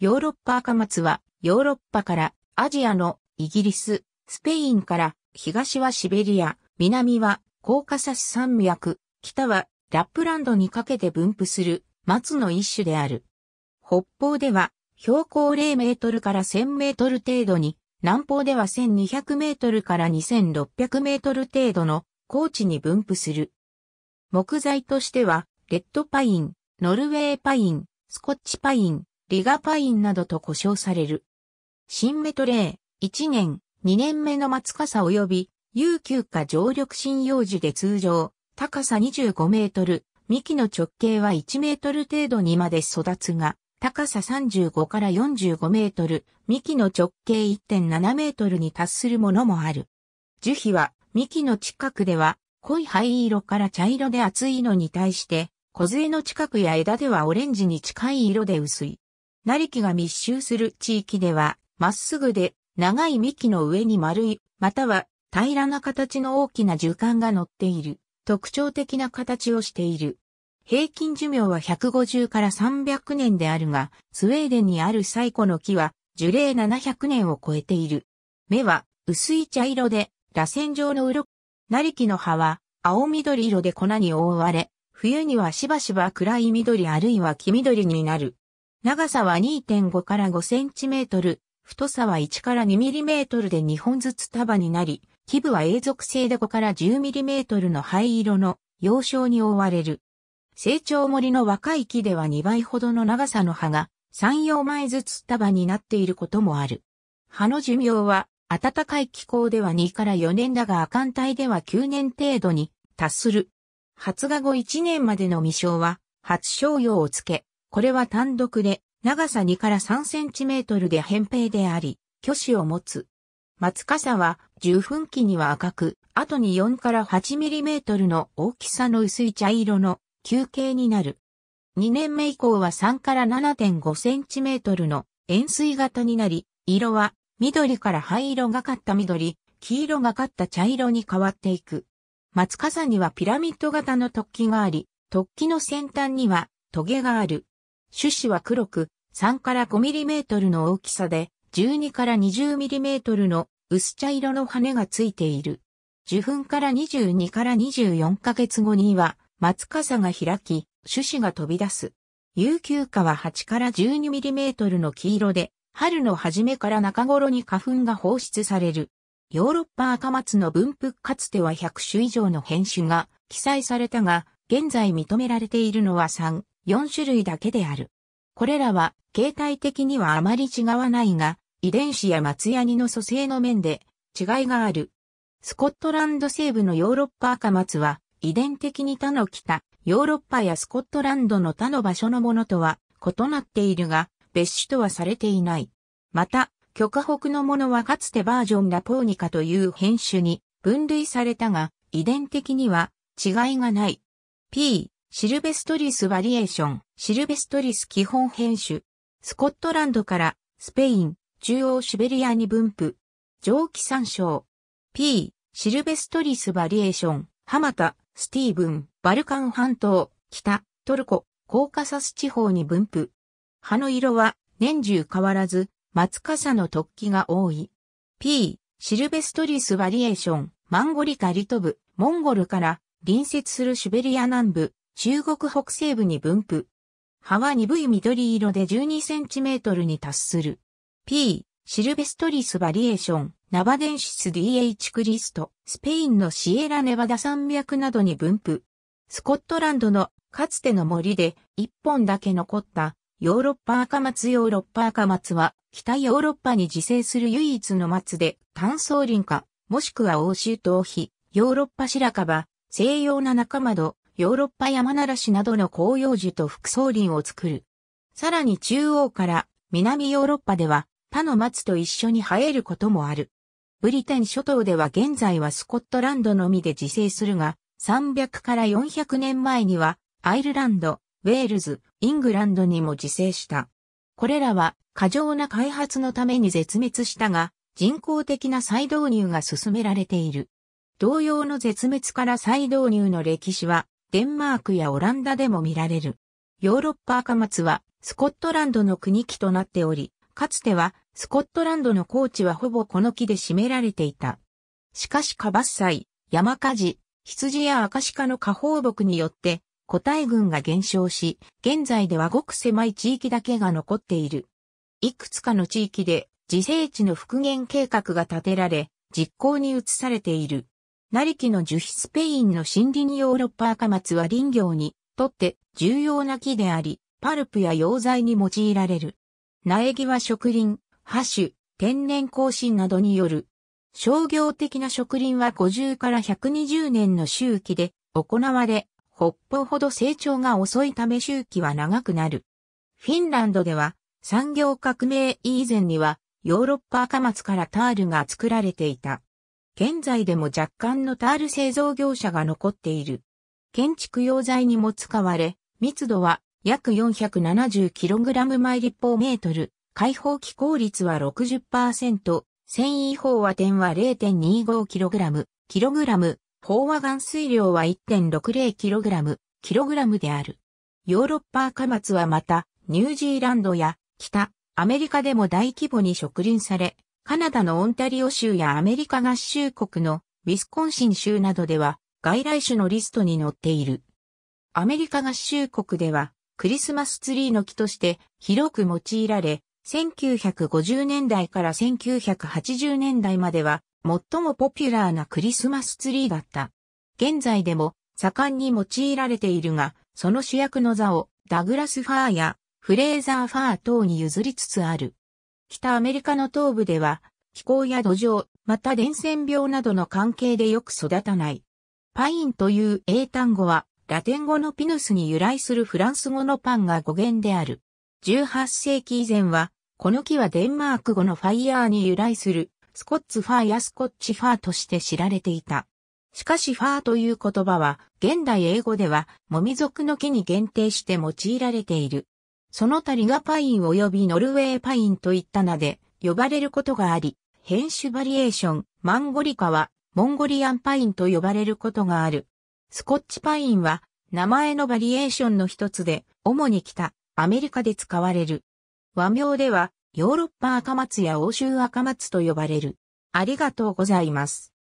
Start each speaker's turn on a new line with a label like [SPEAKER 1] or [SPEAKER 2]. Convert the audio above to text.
[SPEAKER 1] ヨーロッパ赤松は、ヨーロッパからアジアのイギリス、スペインから東はシベリア、南はコーカサス山脈、北はラップランドにかけて分布する松の一種である。北方では標高0メートルから1000メートル程度に、南方では1200メートルから2600メートル程度の高地に分布する。木材としては、レッドパイン、ノルウェーパイン、スコッチパイン、リガパインなどと呼称される。新メトレー、1年、2年目の松笠及び、有給下常緑針葉樹で通常、高さ25メートル、幹の直径は1メートル程度にまで育つが、高さ35から45メートル、幹の直径1.7メートルに達するものもある。樹皮は、幹の近くでは、濃い灰色から茶色で厚いのに対して、小杖の近くや枝ではオレンジに近い色で薄い。成木が密集する地域では、まっすぐで長い幹の上に丸い、または平らな形の大きな樹幹が乗っている、特徴的な形をしている。平均寿命は150から300年であるが、スウェーデンにある最古の木は樹齢700年を超えている。目は薄い茶色で、螺旋状の鱗。成木の葉は青緑色で粉に覆われ、冬にはしばしば暗い緑あるいは黄緑になる。長さは2.5から5センチメートル、太さは1から2ミリメートルで2本ずつ束になり、基部は永続性で5から10ミリメートルの灰色の幼少に覆われる。成長森の若い木では2倍ほどの長さの葉が3、4枚ずつ束になっていることもある。葉の寿命は暖かい気候では2から4年だが亜寒帯では9年程度に達する。発芽後1年までの未生は、初生用をつけ、これは単独で、長さ2から3センチメートルで扁平であり、挙子を持つ。松傘は、十分期には赤く、後に4から8ミリメートルの大きさの薄い茶色の球形になる。2年目以降は3から7.5センチメートルの円錐型になり、色は緑から灰色がかった緑、黄色がかった茶色に変わっていく。松笠にはピラミッド型の突起があり、突起の先端にはトゲがある。種子は黒く、3から 5mm の大きさで、12から 20mm の薄茶色の羽がついている。受粉から22から24ヶ月後には、松傘が開き、種子が飛び出す。有給花は8から 12mm の黄色で、春の初めから中頃に花粉が放出される。ヨーロッパ赤松の分布かつては100種以上の変種が記載されたが、現在認められているのは3 4種類だけである。これらは形態的にはあまり違わないが、遺伝子や松ヤニの組成の面で違いがある。スコットランド西部のヨーロッパ赤松は遺伝的に他の北、ヨーロッパやスコットランドの他の場所のものとは異なっているが、別種とはされていない。また、極北のものはかつてバージョンラポーニカという変種に分類されたが、遺伝的には違いがない。P、シルベストリス・バリエーション、シルベストリス基本編種。スコットランドから、スペイン、中央シベリアに分布。蒸気参照。P、シルベストリス・バリエーション、ハマタ、スティーブン、バルカン半島、北、トルコ、コーカサス地方に分布。葉の色は、年中変わらず、松傘の突起が多い。P、シルベストリス・バリエーション、マンゴリカリトブ、モンゴルから、隣接するシベリア南部、中国北西部に分布。葉は鈍い緑色で1 2トルに達する。P. シルベストリスバリエーション、ナバデンシス DH クリスト、スペインのシエラネバダ山脈などに分布。スコットランドのかつての森で一本だけ残ったヨーロッパ赤松ヨーロッパ赤松は北ヨーロッパに自生する唯一の松で炭層林化、もしくは欧州頭皮、ヨーロッパ白樺、西洋な中窓、ヨーロッパ山ならしなどの紅葉樹と副草林を作る。さらに中央から南ヨーロッパでは他の松と一緒に生えることもある。ブリテン諸島では現在はスコットランドのみで自生するが、300から400年前にはアイルランド、ウェールズ、イングランドにも自生した。これらは過剰な開発のために絶滅したが、人工的な再導入が進められている。同様の絶滅から再導入の歴史はデンマークやオランダでも見られる。ヨーロッパ赤松はスコットランドの国木となっており、かつてはスコットランドの高地はほぼこの木で占められていた。しかしッ伐採、山火事、羊やアカシカの下放牧によって個体群が減少し、現在ではごく狭い地域だけが残っている。いくつかの地域で自生地の復元計画が立てられ、実行に移されている。成木の樹皮スペインの森林ヨーロッパ赤松は林業にとって重要な木であり、パルプや溶剤に用いられる。苗木は植林、葉種、天然更新などによる。商業的な植林は50から120年の周期で行われ、北方ほど成長が遅いため周期は長くなる。フィンランドでは産業革命以前にはヨーロッパ赤松からタールが作られていた。現在でも若干のタール製造業者が残っている。建築用材にも使われ、密度は約 470kg 毎立方メートル、開放気効率は60%、繊維飽和点は 0.25kg、kg、飽和含水量は 1.60kg、kg である。ヨーロッパ貨物はまた、ニュージーランドや北、アメリカでも大規模に植林され、カナダのオンタリオ州やアメリカ合衆国のウィスコンシン州などでは外来種のリストに載っている。アメリカ合衆国ではクリスマスツリーの木として広く用いられ、1950年代から1980年代までは最もポピュラーなクリスマスツリーだった。現在でも盛んに用いられているが、その主役の座をダグラス・ファーやフレーザー・ファー等に譲りつつある。北アメリカの東部では、気候や土壌、また伝染病などの関係でよく育たない。パインという英単語は、ラテン語のピヌスに由来するフランス語のパンが語源である。18世紀以前は、この木はデンマーク語のファイヤーに由来する、スコッツファーやスコッチファーとして知られていた。しかしファーという言葉は、現代英語では、もみ族の木に限定して用いられている。その他リガパイン及びノルウェーパインといった名で呼ばれることがあり、変種バリエーション、マンゴリカはモンゴリアンパインと呼ばれることがある。スコッチパインは名前のバリエーションの一つで、主に北、アメリカで使われる。和名では、ヨーロッパ赤松や欧州赤松と呼ばれる。ありがとうございます。